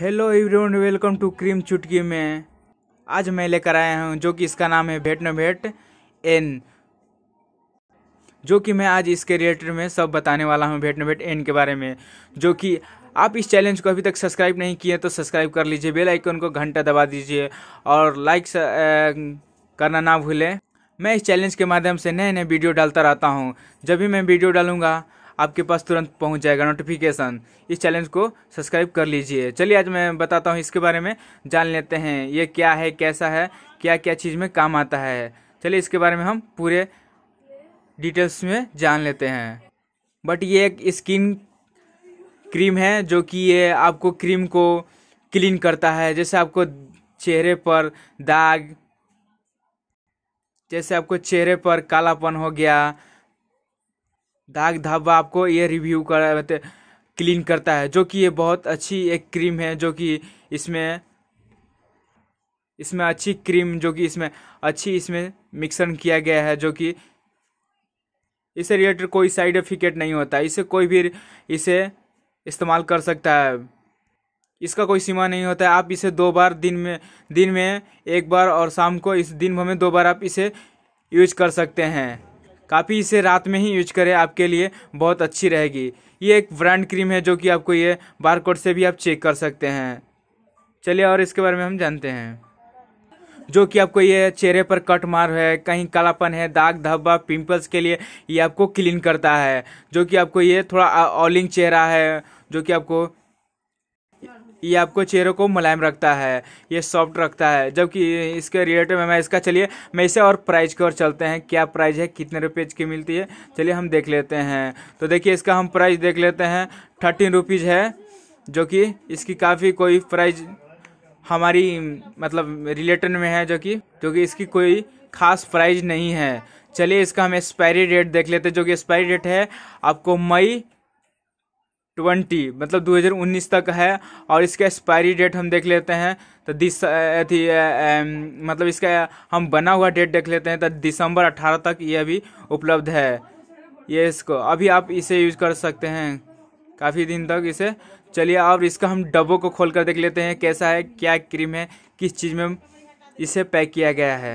hello everyone welcome to cream चुटकी में आज मैं लेकर आया हूँ जो कि इसका नाम है भेट न भेट एन जो कि मैं आज इसके रिलेटेड में सब बताने वाला हूँ भेट न भेट एन के बारे में जो कि आप इस चैलेंज को अभी तक सब्सक्राइब नहीं किए तो सब्सक्राइब कर लीजिए बेल आइकन को घंटा दबा दीजिए और लाइक करना ना भूलें मैं इस चैलेंज के माध्यम से नए नए वीडियो डालता रहता हूँ जब भी मैं वीडियो डालूँगा आपके पास तुरंत पहुंच जाएगा नोटिफिकेशन इस चैलेंज को सब्सक्राइब कर लीजिए चलिए आज मैं बताता हूँ इसके बारे में जान लेते हैं ये क्या है कैसा है क्या क्या चीज़ में काम आता है चलिए इसके बारे में हम पूरे डिटेल्स में जान लेते हैं बट ये एक स्किन क्रीम है जो कि ये आपको क्रीम को क्लीन करता है जैसे आपको चेहरे पर दाग जैसे आपको चेहरे पर कालापन हो गया दाग धब्बा आपको ये रिव्यू कर क्लीन करता है जो कि ये बहुत अच्छी एक क्रीम है जो कि इसमें इसमें अच्छी क्रीम जो कि इसमें अच्छी इसमें मिक्सन किया गया है जो कि इससे रिलेटेड कोई साइड इफिकेट नहीं होता इसे कोई भी इसे इस्तेमाल कर सकता है इसका कोई सीमा नहीं होता है आप इसे दो बार दिन में दिन में एक बार और शाम को इस दिन भर में दो बार आप इसे यूज कर सकते हैं काफ़ी इसे रात में ही यूज करें आपके लिए बहुत अच्छी रहेगी ये एक ब्रांड क्रीम है जो कि आपको ये बार से भी आप चेक कर सकते हैं चलिए और इसके बारे में हम जानते हैं जो कि आपको ये चेहरे पर कट मार है कहीं कालापन है दाग धब्बा पिंपल्स के लिए ये आपको क्लीन करता है जो कि आपको ये थोड़ा ऑलिंग चेहरा है जो कि आपको ये आपको चेहरे को मुलायम रखता है ये सॉफ्ट रखता है जबकि इसके रिलेटेड में मैं इसका चलिए मैं इसे और प्राइस की ओर चलते हैं क्या प्राइस है कितने रुपये की मिलती है चलिए हम देख लेते हैं तो देखिए इसका हम प्राइस देख लेते हैं थर्टीन रुपीज़ है जो कि इसकी काफ़ी कोई प्राइज हमारी मतलब रिलेटन में है जो कि जो कि इसकी कोई खास प्राइज नहीं है चलिए इसका हम एक्सपायरी डेट देख लेते हैं जो कि एक्सपायरी डेट है आपको मई ट्वेंटी मतलब 2019 तक है और इसका एक्सपायरी डेट हम देख लेते हैं तो दिस अथी मतलब इसका हम बना हुआ डेट देख लेते हैं तो दिसंबर 18 तक ये अभी उपलब्ध है ये इसको अभी आप इसे यूज कर सकते हैं काफ़ी दिन तक इसे चलिए अब इसका हम डब्बों को खोल कर देख लेते हैं कैसा है क्या क्रीम है किस चीज़ में इसे पैक किया गया है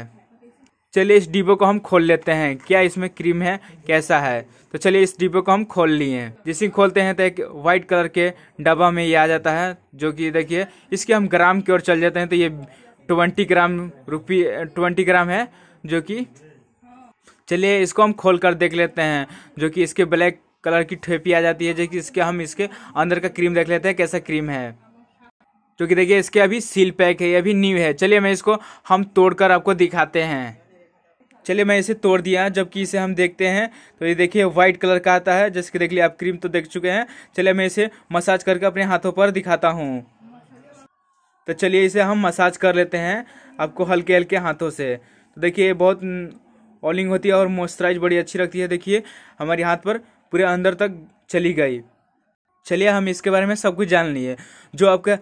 चलिए इस डिब्बे को हम खोल लेते हैं क्या इसमें क्रीम है कैसा है तो चलिए इस डिब्बे को हम खोल लिए जिसे खोलते हैं तो एक वाइट कलर के डब्बा में ये आ जाता है जो कि देखिए इसके हम ग्राम की ओर चल जाते हैं तो ये twenty gram rupee twenty gram है जो कि चलिए इसको हम खोल कर देख लेते हैं जो कि इसके ब्लैक कलर की ठेपी आ जाती है जो कि इसके हम इसके अंदर का क्रीम देख लेते हैं कैसा क्रीम है जो कि देखिए इसके अभी सील पैक है ये अभी न्यू है चलिए मैं इसको हम तोड़कर आपको दिखाते हैं चलिए मैं इसे तोड़ दिया जबकि इसे हम देखते हैं तो ये देखिए व्हाइट कलर का आता है कि देख लिया आप क्रीम तो देख चुके हैं चलिए मैं इसे मसाज करके अपने हाथों पर दिखाता हूँ तो चलिए इसे हम मसाज कर लेते हैं आपको हल्के हल्के हाथों से तो देखिए बहुत ऑलिंग होती है और मॉइस्चराइज बड़ी अच्छी रखती है देखिए हमारे हाथ पर पूरे अंदर तक चली गई चलिए हम इसके बारे में सब कुछ जान लिए जो आपका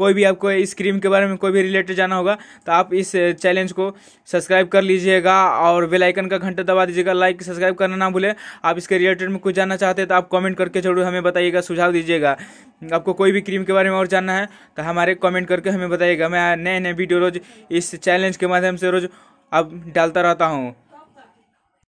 कोई भी आपको इस क्रीम के बारे में कोई भी रिलेटेड जाना होगा तो आप इस चैलेंज को सब्सक्राइब कर लीजिएगा और आइकन का घंटा दबा दीजिएगा लाइक सब्सक्राइब करना ना भूलें आप इसके रिलेटेड में कुछ जानना चाहते हैं तो आप कॉमेंट करके जरूर हमें बताइएगा सुझाव दीजिएगा आपको कोई भी क्रीम के बारे में और जानना है तो हमारे कॉमेंट करके हमें बताइएगा मैं नए नए वीडियो रोज इस चैलेंज के माध्यम से रोज अब डालता रहता हूँ